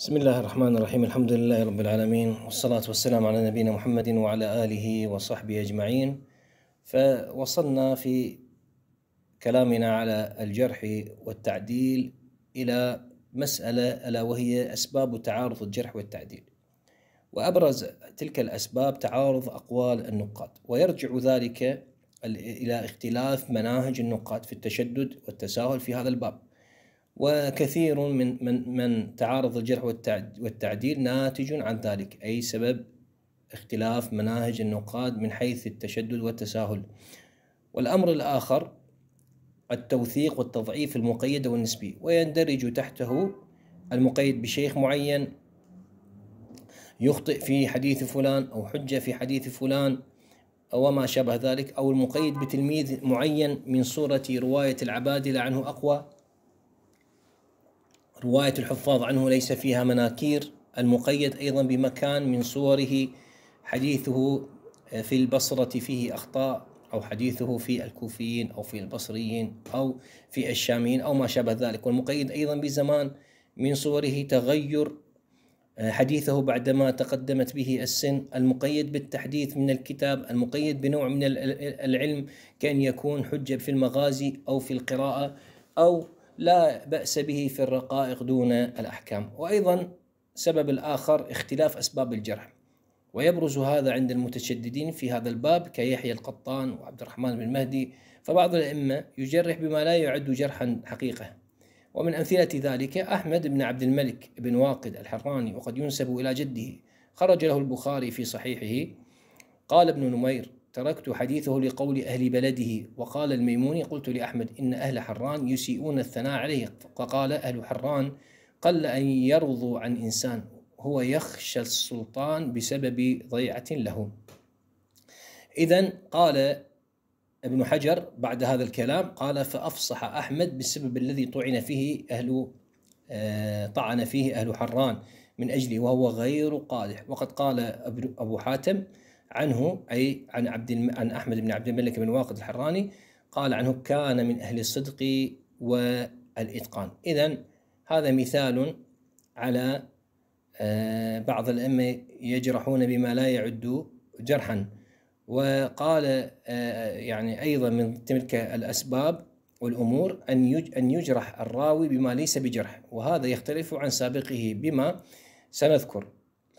بسم الله الرحمن الرحيم الحمد لله رب العالمين والصلاة والسلام على نبينا محمد وعلى آله وصحبه أجمعين فوصلنا في كلامنا على الجرح والتعديل إلى مسألة ألا وهي أسباب تعارض الجرح والتعديل وأبرز تلك الأسباب تعارض أقوال النقاد ويرجع ذلك إلى اختلاف مناهج النقاد في التشدد والتساهل في هذا الباب وكثير من من من تعارض الجرح والتعديل ناتج عن ذلك اي سبب اختلاف مناهج النقاد من حيث التشدد والتساهل والامر الاخر التوثيق والتضعيف المقيد والنسبي ويندرج تحته المقيد بشيخ معين يخطئ في حديث فلان او حجه في حديث فلان وما شابه ذلك او المقيد بتلميذ معين من صوره روايه العبادله عنه اقوى رواية الحفاظ عنه ليس فيها مناكير المقيد أيضا بمكان من صوره حديثه آه، في البصرة فيه أخطاء أو حديثه في الكوفيين أو في البصريين أو في الشاميين أو ما شابه ذلك والمقيد أيضا بزمان من صوره تغير آه، حديثه بعدما تقدمت به السن المقيد بالتحديث من الكتاب المقيد بنوع من العلم كأن يكون حجة في المغازي أو في القراءة أو لا بأس به في الرقائق دون الأحكام وأيضا سبب الآخر اختلاف أسباب الجرح ويبرز هذا عند المتشددين في هذا الباب كيحيى القطان وعبد الرحمن بن مهدي فبعض الأئمة يجرح بما لا يعد جرحا حقيقة ومن أمثلة ذلك أحمد بن عبد الملك بن واقد الحراني وقد ينسب إلى جده خرج له البخاري في صحيحه قال ابن نمير تركت حديثه لقول أهل بلده وقال الميموني قلت لأحمد إن أهل حران يسيئون الثناء عليه فقال أهل حران قل أن يرضوا عن إنسان هو يخشى السلطان بسبب ضيعة له إذا قال ابن حجر بعد هذا الكلام قال فأفصح أحمد بالسبب الذي طعن فيه أهل آه، طعن فيه أهل حران من أجله وهو غير قادح وقد قال أبو حاتم عنه أي عن عبد عن أحمد بن عبد الملك بن واقد الحراني قال عنه كان من أهل الصدق والإتقان إذا هذا مثال على آه، بعض الأئمة يجرحون بما لا يعد جرحا وقال آه، يعني أيضا من تلك الأسباب والأمور أن أن يجرح الراوي بما ليس بجرح وهذا يختلف عن سابقه بما سنذكر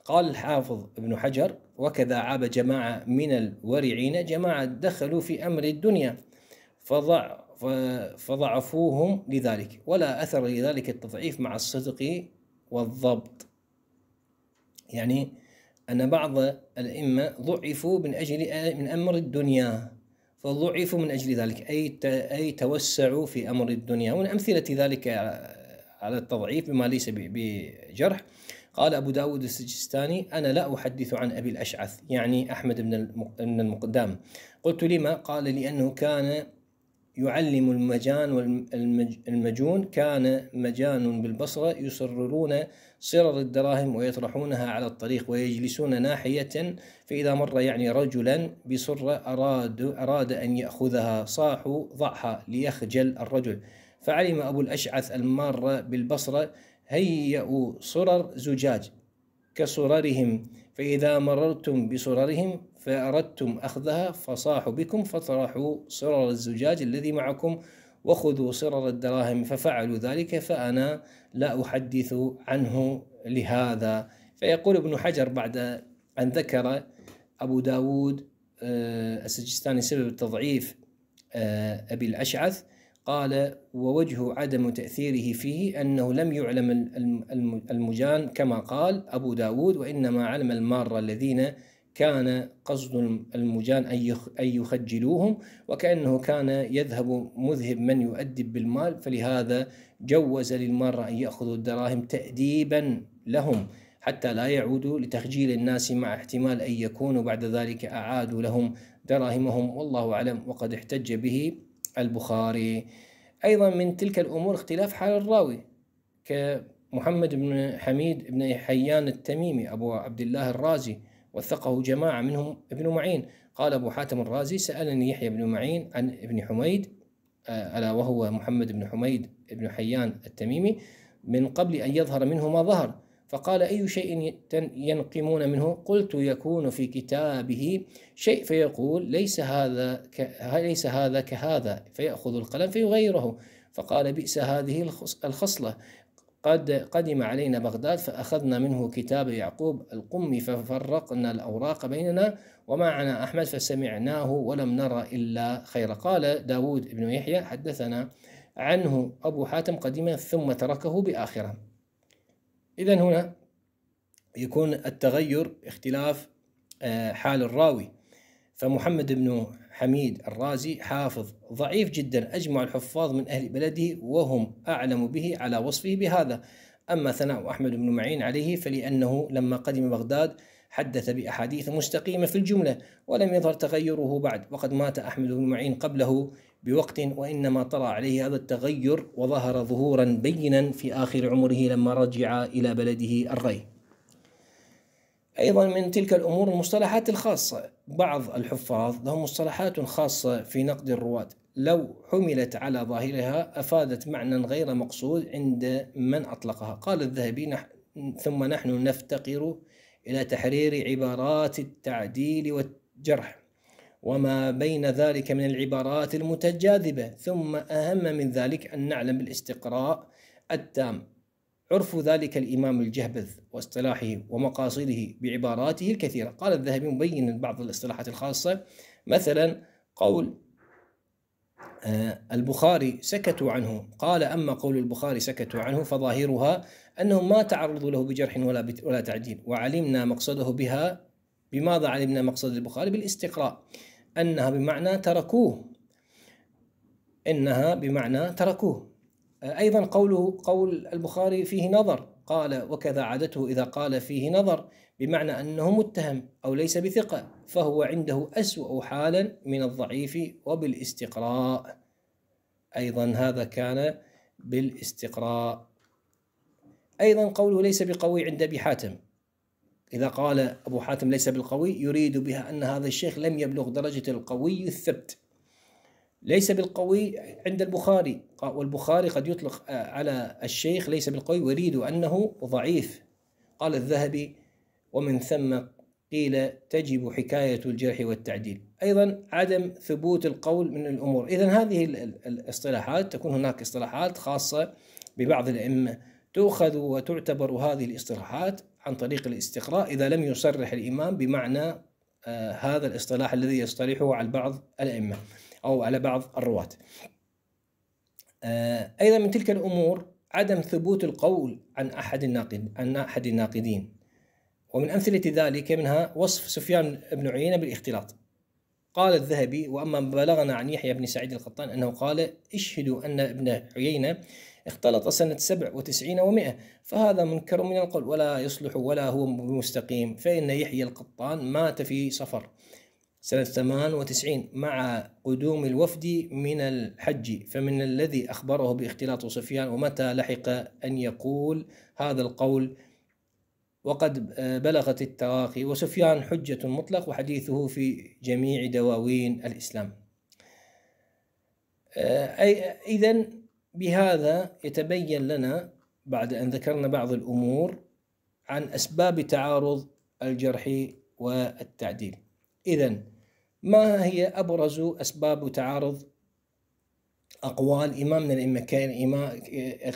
قال الحافظ ابن حجر وكذا عاب جماعة من الورعين جماعة دخلوا في أمر الدنيا فضع فضعفوهم لذلك ولا أثر لذلك التضعيف مع الصدق والضبط يعني أن بعض الأئمة ضعفوا من أجل من أمر الدنيا فضعفوا من أجل ذلك أي أي توسعوا في أمر الدنيا ومن أمثلة ذلك على التضعيف بما ليس بجرح قال أبو داود السجستاني أنا لا أحدث عن أبي الأشعث يعني أحمد بن المقدام قلت لما قال لأنه كان يعلم المجان والمجون كان مجان بالبصرة يصررون صرر الدراهم ويطرحونها على الطريق ويجلسون ناحية فإذا مر يعني رجلا بصرة أراد, أراد أن يأخذها صاحوا ضعها ليخجل الرجل فعلم أبو الأشعث المارة بالبصرة هيئوا صرر زجاج كصررهم فإذا مررتم بصررهم فأردتم أخذها فصاحوا بكم فطرحوا صرر الزجاج الذي معكم وخذوا صرر الدراهم ففعلوا ذلك فأنا لا أحدث عنه لهذا فيقول ابن حجر بعد أن ذكر أبو داود آه، السجستاني سبب التضعيف آه، أبي الأشعث قال ووجه عدم تأثيره فيه أنه لم يعلم المجان كما قال أبو داود وإنما علم المارة الذين كان قصد المجان أن يخجلوهم وكأنه كان يذهب مذهب من يؤدب بالمال فلهذا جوز للمارة أن يأخذوا الدراهم تأديبا لهم حتى لا يعودوا لتخجيل الناس مع احتمال أن يكونوا بعد ذلك أعادوا لهم دراهمهم والله أعلم وقد احتج به البخاري أيضا من تلك الأمور اختلاف حال الراوي كمحمد بن حميد بن حيان التميمي أبو عبد الله الرازي وثقه جماعة منهم ابن معين قال أبو حاتم الرازي سألني يحيى بن معين عن ابن حميد آه، ألا وهو محمد بن حميد بن حيان التميمي من قبل أن يظهر منه ما ظهر فقال أي شيء ينقمون منه قلت يكون في كتابه شيء فيقول ليس هذا ليس هذا كهذا فيأخذ القلم فيغيره فقال بئس هذه الخصلة قد قدم علينا بغداد فأخذنا منه كتاب يعقوب القمي ففرقنا الأوراق بيننا ومعنا أحمد فسمعناه ولم نرى إلا خير قال داود بن يحيى حدثنا عنه أبو حاتم قديما ثم تركه بآخره إذا هنا يكون التغير اختلاف آه، حال الراوي فمحمد بن حميد الرازي حافظ ضعيف جدا أجمع الحفاظ من أهل بلده وهم أعلم به على وصفه بهذا أما ثناء أحمد بن معين عليه فلأنه لما قدم بغداد حدث بأحاديث مستقيمة في الجملة ولم يظهر تغيره بعد وقد مات أحمد بن معين قبله بوقت وإنما طرأ عليه هذا التغير وظهر ظهورا بينا في آخر عمره لما رجع إلى بلده الري أيضا من تلك الأمور المصطلحات الخاصة بعض الحفاظ لهم مصطلحات خاصة في نقد الرواة لو حملت على ظاهرها أفادت معنى غير مقصود عند من أطلقها قال الذهبي نح ثم نحن نفتقر إلى تحرير عبارات التعديل والجرح وما بين ذلك من العبارات المتجاذبة ثم أهم من ذلك أن نعلم الاستقراء التام عرف ذلك الإمام الجهبذ واصطلاحه ومقاصده بعباراته الكثيرة قال الذهبي مبين بعض الاصطلاحات الخاصة مثلا قول آه، البخاري سكتوا عنه قال أما قول البخاري سكتوا عنه فظاهرها أنهم ما تعرضوا له بجرح ولا, ولا تعديل وعلمنا مقصده بها بماذا علمنا مقصد البخاري بالاستقراء أنها بمعنى تركوه إنها بمعنى تركوه أيضا قوله قول البخاري فيه نظر قال وكذا عادته إذا قال فيه نظر بمعنى أنه متهم أو ليس بثقة فهو عنده أسوأ حالا من الضعيف وبالاستقراء أيضا هذا كان بالاستقراء أيضا قوله ليس بقوي عند أبي حاتم إذا قال أبو حاتم ليس بالقوي يريد بها أن هذا الشيخ لم يبلغ درجة القوي الثبت ليس بالقوي عند البخاري والبخاري قد يطلق آه، على الشيخ ليس بالقوي ويريد أنه ضعيف قال الذهبي ومن ثم قيل تجب حكاية الجرح والتعديل أيضا عدم ثبوت القول من الأمور إذا هذه الاصطلاحات تكون هناك اصطلاحات خاصة ببعض الأئمة تؤخذ وتعتبر هذه الاصطلاحات عن طريق الاستقراء إذا لم يصرح الإمام بمعنى آه، هذا الاصطلاح الذي يصطلحه على بعض الأئمة أو على بعض الرواة آه، أيضا من تلك الأمور عدم ثبوت القول عن أحد الناقد عن أحد الناقدين ومن أمثلة ذلك منها وصف سفيان بن عيينة بالاختلاط قال الذهبي وأما بلغنا عن يحيى بن سعيد القطان أنه قال اشهدوا أن ابن عيينة اختلط سنة سبع وتسعين ومئة فهذا منكر من القول ولا يصلح ولا هو مستقيم فإن يحيى القطان مات في صفر سنة 98 مع قدوم الوفد من الحج فمن الذي أخبره باختلاط سفيان ومتى لحق أن يقول هذا القول وقد آه، بلغت التراخي وسفيان حجة مطلق وحديثه في جميع دواوين الإسلام آه، أي إذن بهذا يتبين لنا بعد أن ذكرنا بعض الأمور عن أسباب تعارض الجرح والتعديل إذا ما هي أبرز أسباب تعارض أقوال إمامنا الأئمة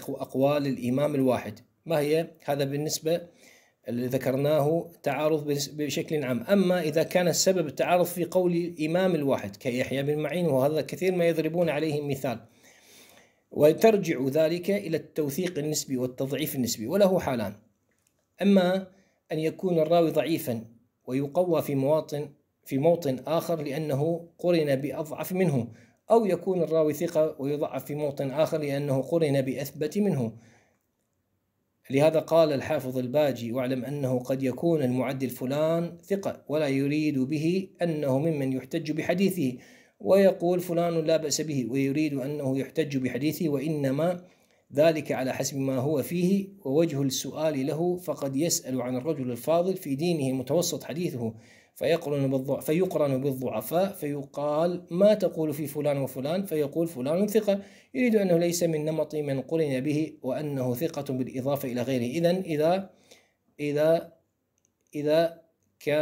أقوال الإمام الواحد ما هي هذا بالنسبة اللي ذكرناه تعارض بشكل عام أما إذا كان السبب التعارض في قول الإمام الواحد كيحيى بن معين وهذا كثير ما يضربون عليه مثال وترجع ذلك إلى التوثيق النسبي والتضعيف النسبي وله حالان أما أن يكون الراوي ضعيفا ويقوى في مواطن في موطن آخر لأنه قرن بأضعف منه أو يكون الراوي ثقة ويضعف في موطن آخر لأنه قرن بأثبت منه لهذا قال الحافظ الباجي واعلم أنه قد يكون المعدل فلان ثقة ولا يريد به أنه ممن يحتج بحديثه ويقول فلان لا بأس به ويريد أنه يحتج بحديثه وإنما ذلك على حسب ما هو فيه ووجه السؤال له فقد يسأل عن الرجل الفاضل في دينه متوسط حديثه فيقرن فيقرن بالضعفاء فيقال ما تقول في فلان وفلان فيقول فلان ثقة يريد أنه ليس من نمط من قرن به وأنه ثقة بالإضافة إلى غيره إذا إذا إذا إذا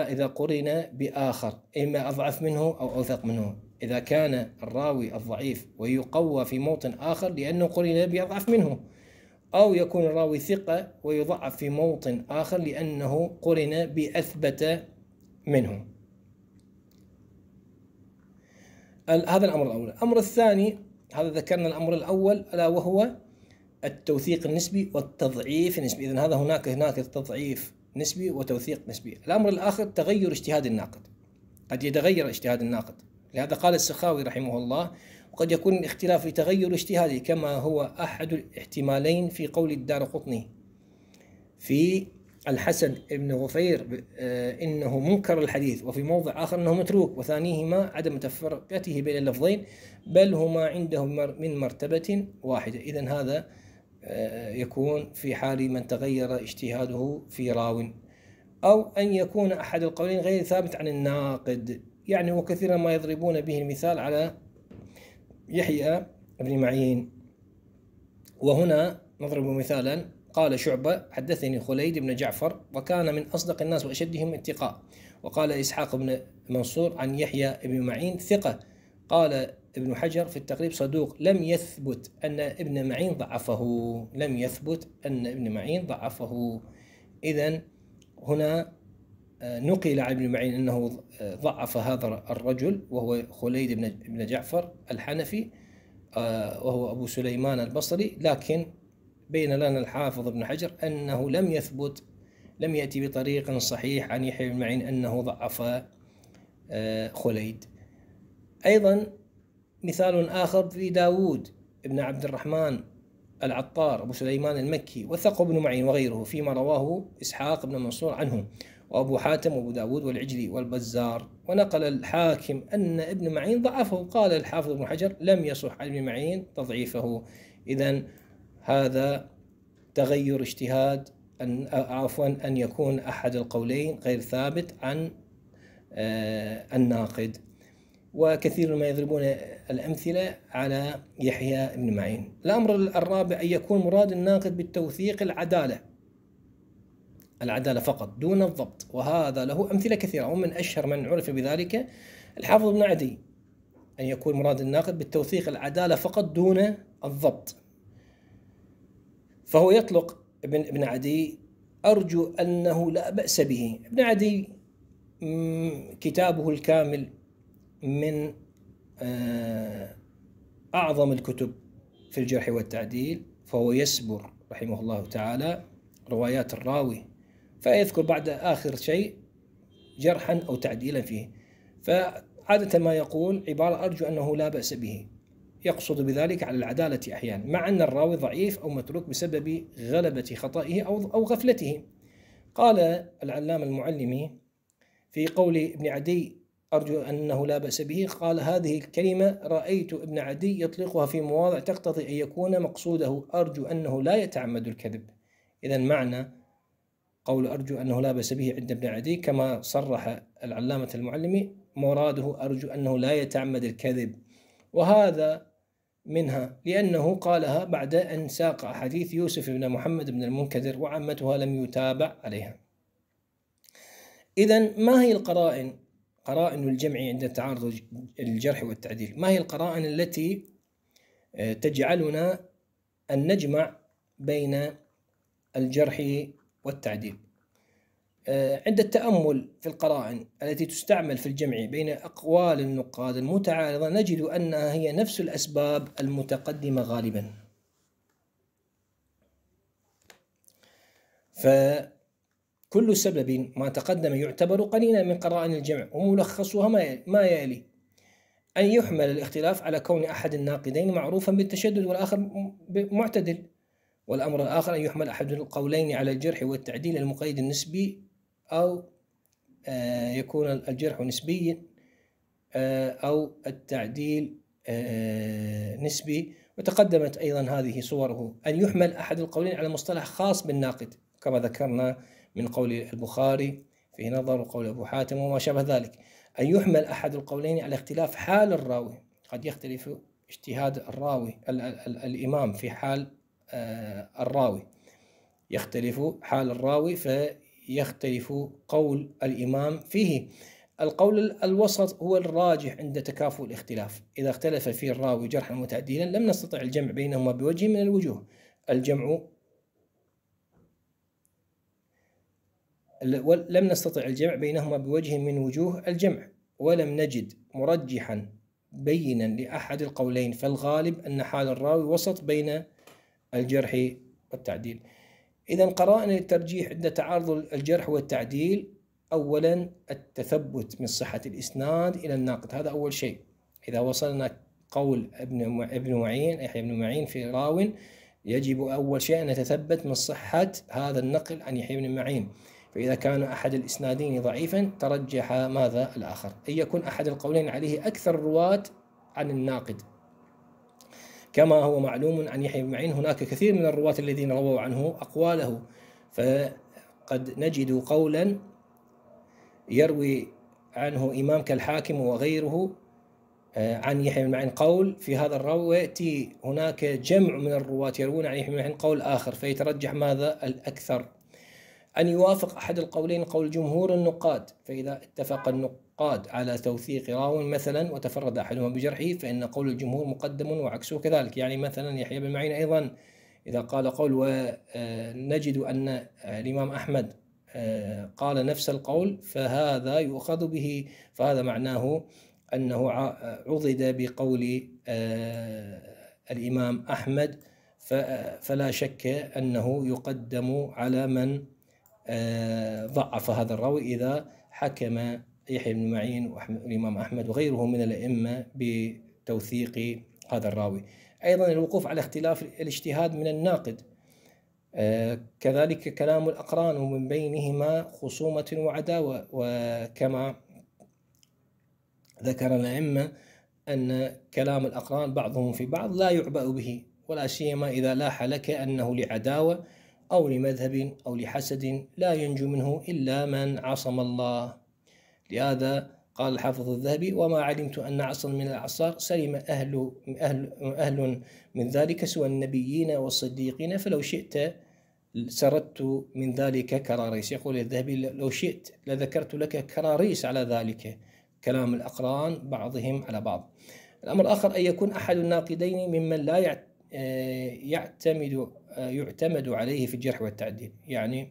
إذا قرن بآخر إما أضعف منه أو أوثق منه إذا كان الراوي الضعيف ويقوى في موطن آخر لأنه قرن بأضعف منه أو يكون الراوي ثقة ويضعف في موطن آخر لأنه قرن بأثبت منه هذا الأمر الأول الأمر الثاني هذا ذكرنا الأمر الأول ألا وهو التوثيق النسبي والتضعيف النسبي إذا هذا هناك هناك تضعيف نسبي وتوثيق نسبي الأمر الآخر تغير اجتهاد الناقد قد يتغير اجتهاد الناقد لهذا قال السخاوي رحمه الله وقد يكون الاختلاف في تغير اجتهادي كما هو أحد الاحتمالين في قول الدار قطني في الحسن بن غفير إنه منكر الحديث وفي موضع آخر أنه متروك وثانيهما عدم تفرقته بين اللفظين بل هما عنده من مرتبة واحدة إذا هذا آه، يكون في حال من تغير اجتهاده في راو أو أن يكون أحد القولين غير ثابت عن الناقد يعني وكثيرا ما يضربون به المثال على يحيى بن معين وهنا نضرب مثالا قال شعبة حدثني خليد بن جعفر وكان من أصدق الناس وأشدهم اتقاء وقال إسحاق بن منصور عن يحيى بن معين ثقة قال ابن حجر في التقريب صدوق لم يثبت أن ابن معين ضعفه لم يثبت أن ابن معين ضعفه إذا هنا نقل عن ابن معين أنه ضعف هذا الرجل وهو خليد بن جعفر الحنفي آه، وهو أبو سليمان البصري لكن بين لنا الحافظ ابن حجر أنه لم يثبت لم يأتي بطريق صحيح عن يحيى بن معين أنه ضعف آه، خليد أيضا مثال آخر في داوود بن عبد الرحمن العطار أبو سليمان المكي وثق ابن معين وغيره فيما رواه إسحاق بن منصور عنه وأبو حاتم وأبو داود والعجلي والبزار ونقل الحاكم أن ابن معين ضعفه قال الحافظ ابن حجر لم يصح عن ابن معين تضعيفه إذا هذا تغير اجتهاد أن عفوا أن يكون أحد القولين غير ثابت عن آه، الناقد وكثير ما يضربون الأمثلة على يحيى بن معين الأمر الرابع أن يكون مراد الناقد بالتوثيق العدالة العدالة فقط دون الضبط وهذا له أمثلة كثيرة ومن أشهر من عرف بذلك الحافظ ابن عدي أن يكون مراد الناقد بالتوثيق العدالة فقط دون الضبط فهو يطلق ابن ابن عدي أرجو أنه لا بأس به ابن عدي كتابه الكامل من آه، أعظم الكتب في الجرح والتعديل فهو يسبر رحمه الله تعالى روايات الراوي فيذكر بعد آخر شيء جرحا أو تعديلا فيه فعادة ما يقول عبارة أرجو أنه لا بأس به يقصد بذلك على العدالة أحيانا مع أن الراوي ضعيف أو متروك بسبب غلبة خطئه أو أو غفلته قال العلام المعلمي في قول ابن عدي أرجو أنه لا بأس به قال هذه الكلمة رأيت ابن عدي يطلقها في مواضع تقتضي أن يكون مقصوده أرجو أنه لا يتعمد الكذب إذا معنى قول أرجو أنه لا بأس به عند ابن عدي كما صرح العلامة المعلمي مراده أرجو أنه لا يتعمد الكذب وهذا منها لأنه قالها بعد أن ساق حديث يوسف بن محمد بن المنكدر وعمتها لم يتابع عليها إذا ما هي القرائن قرائن الجمع عند تعارض الجرح والتعديل ما هي القرائن التي آه، تجعلنا أن نجمع بين الجرح والتعديل آه، عند التأمل في القرائن التي تستعمل في الجمع بين أقوال النقاد المتعارضة نجد أنها هي نفس الأسباب المتقدمة غالبا فكل سبب ما تقدم يعتبر قليلا من قرائن الجمع وملخصها ما يلي أن يحمل الاختلاف على كون أحد الناقدين معروفا بالتشدد والآخر معتدل والأمر الآخر أن يحمل أحد القولين على الجرح والتعديل المقيد النسبي أو آه، يكون الجرح نسبيا آه، أو التعديل آه، نسبي وتقدمت أيضا هذه صوره أن يحمل أحد القولين على مصطلح خاص بالناقد كما ذكرنا من قول البخاري في نظر وقول أبو حاتم وما شابه ذلك أن يحمل أحد القولين على اختلاف حال الراوي قد يختلف اجتهاد الراوي الإمام في حال آه، الراوي يختلف حال الراوي فيختلف قول الإمام فيه القول الوسط هو الراجح عند تكافؤ الاختلاف إذا اختلف فيه الراوي جرحا وتعديلا لم نستطع الجمع بينهما بوجه من الوجوه الجمع لم نستطع الجمع بينهما بوجه من وجوه الجمع ولم نجد مرجحا بينا لأحد القولين فالغالب أن حال الراوي وسط بين الجرح والتعديل إذا قرائن الترجيح عند تعارض الجرح والتعديل أولا التثبت من صحة الإسناد إلى الناقد هذا أول شيء إذا وصلنا قول ابن ابن معين يحيى بن معين في راو يجب أول شيء أن نتثبت من صحة هذا النقل عن يحيى بن معين فإذا كان أحد الإسنادين ضعيفا ترجح ماذا الآخر أن يكون أحد القولين عليه أكثر الرواة عن الناقد كما هو معلوم عن يحيى بن معين هناك كثير من الرواة الذين رووا عنه أقواله فقد نجد قولا يروي عنه إمام كالحاكم وغيره آه، عن يحيى بن معين قول في هذا الروى الروة هناك جمع من الرواة يروون عن يحيى بن معين قول آخر فيترجح ماذا الأكثر أن يوافق أحد القولين قول جمهور النقاد فإذا اتفق قاد على توثيق راو مثلا وتفرد أحدهما بجرحه فإن قول الجمهور مقدم وعكسه كذلك يعني مثلا يحيى بن معين أيضا إذا قال قول ونجد آه، أن آه، الإمام أحمد آه، قال نفس القول فهذا يؤخذ به فهذا معناه أنه عضد بقول الإمام أحمد فلا شك أنه يقدم على من ضعف هذا الراوي إذا حكم يحيى بن معين والإمام أحمد وغيرهم من الأئمة بتوثيق هذا الراوي أيضا الوقوف على اختلاف الاجتهاد من الناقد آه، كذلك كلام الأقران ومن بينهما خصومة وعداوة وكما ذكر الأئمة أن كلام الأقران بعضهم في بعض لا يعبأ به ولا سيما إذا لاح لك أنه لعداوة أو لمذهب أو لحسد لا ينجو منه إلا من عصم الله لهذا قال الحافظ الذهبي وما علمت أن عصا من الأعصار سلم أهل, أهل, أهل من ذلك سوى النبيين والصديقين فلو شئت سردت من ذلك كراريس يقول الذهبي لو شئت لذكرت لك كراريس على ذلك كلام الأقران بعضهم على بعض الأمر الآخر أن يكون أحد الناقدين ممن لا آه، يعتمد آه، يعتمد عليه في الجرح والتعديل يعني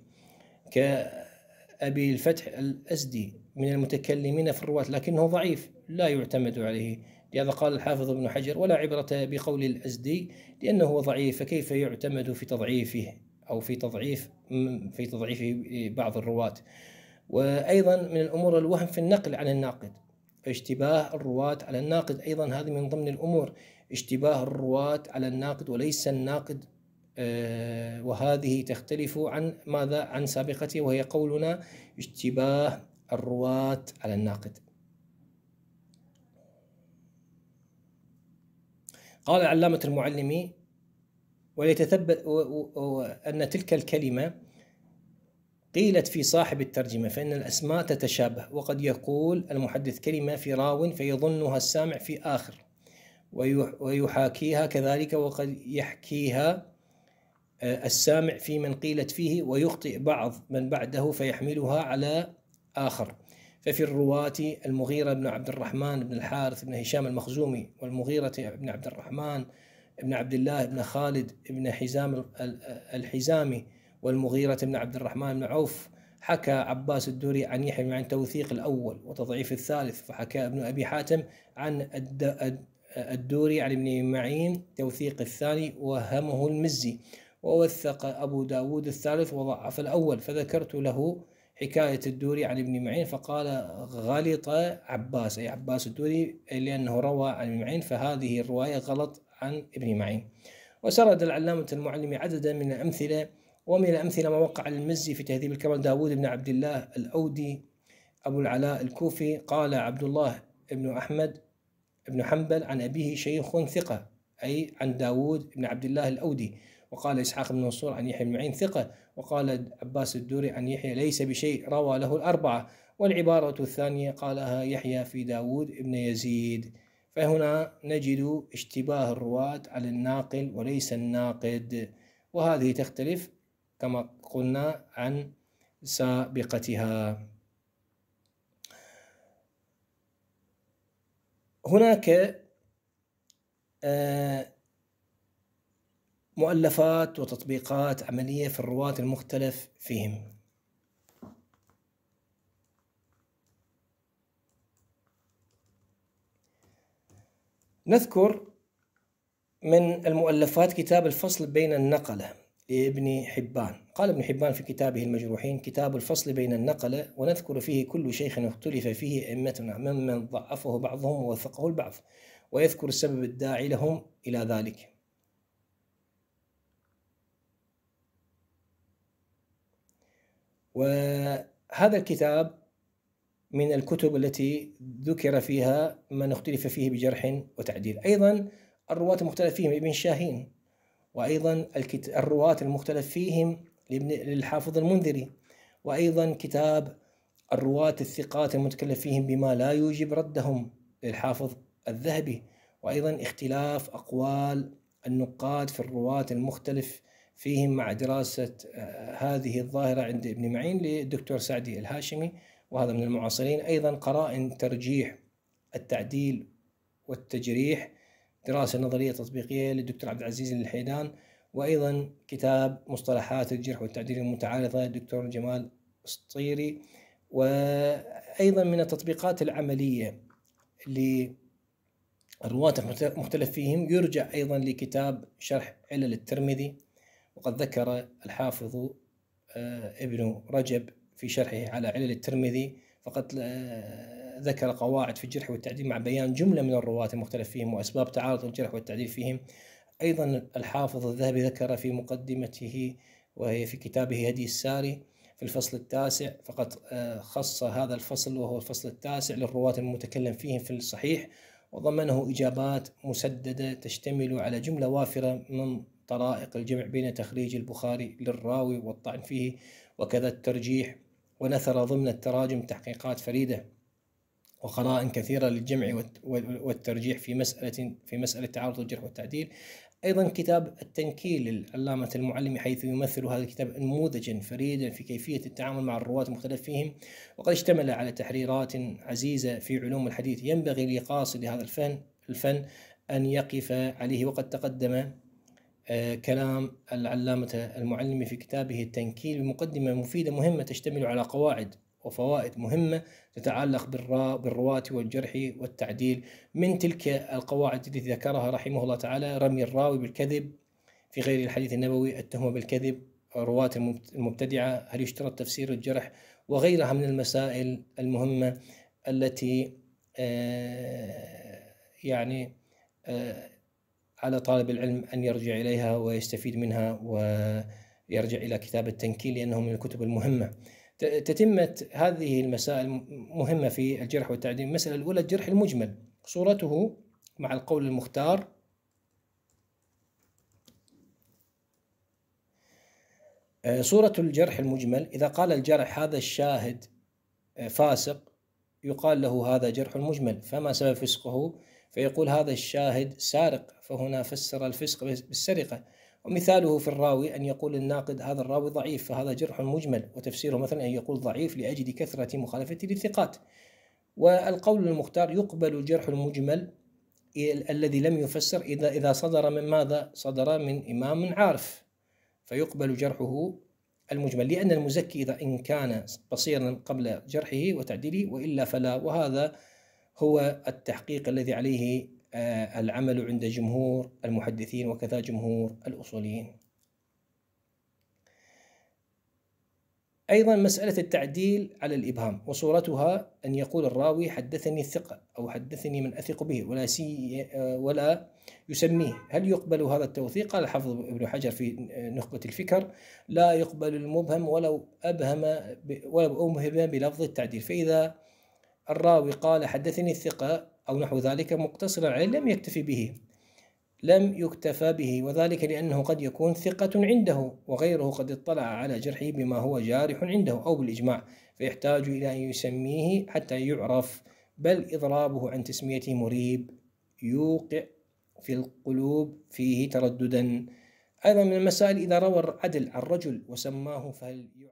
كأبي الفتح الأزدي من المتكلمين في الرواة لكنه ضعيف لا يعتمد عليه لهذا قال الحافظ ابن حجر ولا عبرة بقول الأزدي لأنه ضعيف فكيف يعتمد في تضعيفه أو في تضعيف في تضعيف بعض الرواة وأيضا من الأمور الوهم في النقل عن الناقد اشتباه الرواة على الناقد أيضا هذه من ضمن الأمور اشتباه الرواة على الناقد وليس الناقد آه، وهذه تختلف عن ماذا عن سابقته وهي قولنا اشتباه الرواة على الناقد قال علامة المعلمي وليتثبت أن تلك الكلمة قيلت في صاحب الترجمة فإن الأسماء تتشابه وقد يقول المحدث كلمة في راو فيظنها السامع في آخر ويحاكيها كذلك وقد يحكيها آه، السامع في من قيلت فيه ويخطئ بعض من بعده فيحملها على آخر ففي الرواة المغيرة بن عبد الرحمن بن الحارث بن هشام المخزومي والمغيرة بن عبد الرحمن بن عبد الله بن خالد بن حزام الحزامي والمغيرة بن عبد الرحمن بن عوف حكى عباس الدوري عن يحيى عن توثيق الأول وتضعيف الثالث فحكى ابن أبي حاتم عن الدوري عن ابن معين توثيق الثاني وهمه المزي ووثق أبو داود الثالث وضعف الأول فذكرت له حكاية الدوري عن ابن معين فقال غلط عباس أي عباس الدوري لأنه روى عن ابن معين فهذه الرواية غلط عن ابن معين وسرد العلامة المعلم عددا من الأمثلة ومن الأمثلة ما وقع المزي في تهذيب الكمال داود بن عبد الله الأودي أبو العلاء الكوفي قال عبد الله بن أحمد بن حنبل عن أبيه شيخ ثقة أي عن داود بن عبد الله الأودي وقال إسحاق بن منصور عن يحيى بن معين ثقة وقال عباس الدوري عن يحيى ليس بشيء روى له الأربعة والعبارة الثانية قالها يحيى في داود بن يزيد فهنا نجد اشتباه الرواة على الناقل وليس الناقد وهذه تختلف كما قلنا عن سابقتها هناك آه، مؤلفات وتطبيقات عملية في الرواة المختلف فيهم نذكر من المؤلفات كتاب الفصل بين النقلة لابن حبان قال ابن حبان في كتابه المجروحين كتاب الفصل بين النقلة ونذكر فيه كل شيخ اختلف فيه أئمتنا ممن ضعفه بعضهم ووثقه البعض ويذكر السبب الداعي لهم إلى ذلك وهذا الكتاب من الكتب التي ذكر فيها من اختلف فيه بجرح وتعديل أيضا الرواة المختلف فيهم ابن شاهين وأيضا الرواة المختلف فيهم للحافظ المنذري وأيضا كتاب الرواة الثقات المتكلف فيهم بما لا يوجب ردهم للحافظ الذهبي وأيضا اختلاف أقوال النقاد في الرواة المختلف فيهم مع دراسة آه، هذه الظاهرة عند ابن معين للدكتور سعدي الهاشمي وهذا من المعاصرين أيضا قرائن ترجيح التعديل والتجريح دراسة نظرية تطبيقية للدكتور عبد العزيز الحيدان وأيضا كتاب مصطلحات الجرح والتعديل المتعارضة للدكتور جمال السطيري وأيضا من التطبيقات العملية للرواة مختلف فيهم يرجع أيضا لكتاب شرح علل الترمذي وقد ذكر الحافظ آه، ابن رجب في شرحه على علل الترمذي فقد آه، ذكر قواعد في الجرح والتعديل مع بيان جملة من الرواة المختلف فيهم وأسباب تعارض الجرح والتعديل فيهم أيضا الحافظ الذهبي ذكر في مقدمته وهي في كتابه هدي الساري في الفصل التاسع فقد آه، خص هذا الفصل وهو الفصل التاسع للرواة المتكلم فيهم في الصحيح وضمنه إجابات مسددة تشتمل على جملة وافرة من طرائق الجمع بين تخريج البخاري للراوي والطعن فيه وكذا الترجيح ونثر ضمن التراجم تحقيقات فريدة وقراء كثيرة للجمع والترجيح في مسألة في مسألة تعارض الجرح والتعديل أيضا كتاب التنكيل للعلامة المعلم حيث يمثل هذا الكتاب نموذجا فريدا في كيفية التعامل مع الرواة مختلفهم وقد اشتمل على تحريرات عزيزة في علوم الحديث ينبغي لقاصد هذا الفن الفن أن يقف عليه وقد تقدم آه، كلام العلامة المعلمي في كتابه التنكيل بمقدمة مفيدة مهمة تشتمل على قواعد وفوائد مهمة تتعلق بالرواة والجرح والتعديل من تلك القواعد التي ذكرها رحمه الله تعالى رمي الراوي بالكذب في غير الحديث النبوي التهمة بالكذب رواة المبتدعة هل يشترط تفسير الجرح وغيرها من المسائل المهمة التي آه، يعني آه، على طالب العلم أن يرجع إليها ويستفيد منها ويرجع إلى كتاب التنكيل لأنه من الكتب المهمة تتمة هذه المسائل مهمة في الجرح والتعديل المسألة الأولى الجرح المجمل صورته مع القول المختار آه، صورة الجرح المجمل إذا قال الجرح هذا الشاهد آه، فاسق يقال له هذا جرح مجمل فما سبب فسقه فيقول هذا الشاهد سارق فهنا فسر الفسق بالسرقة ومثاله في الراوي أن يقول الناقد هذا الراوي ضعيف فهذا جرح مجمل وتفسيره مثلا أن يقول ضعيف لأجل كثرة مخالفة للثقات والقول المختار يقبل الجرح المجمل الذي لم يفسر إذا إذا صدر من ماذا؟ صدر من إمام عارف فيقبل جرحه المجمل لأن المزكي إذا إن كان بصيرا قبل جرحه وتعديله وإلا فلا وهذا هو التحقيق الذي عليه آه، العمل عند جمهور المحدثين وكذا جمهور الأصوليين أيضا مسألة التعديل على الإبهام وصورتها أن يقول الراوي حدثني الثقة أو حدثني من أثق به ولا, سي آه، ولا يسميه هل يقبل هذا التوثيق؟ قال الحافظ ابن حجر في نخبة الفكر لا يقبل المبهم ولو أبهم ولو أمهم بلفظ التعديل فإذا الراوي قال حدثني الثقة أو نحو ذلك مقتصرا عليه لم يكتفي به لم يكتفى به وذلك لأنه قد يكون ثقة عنده وغيره قد اطلع على جرحه بما هو جارح عنده أو بالإجماع فيحتاج إلى أن يسميه حتى يعرف بل إضرابه عن تسميته مريب يوقع في القلوب فيه ترددا أيضا من المسائل إذا روى العدل عن رجل وسماه فهل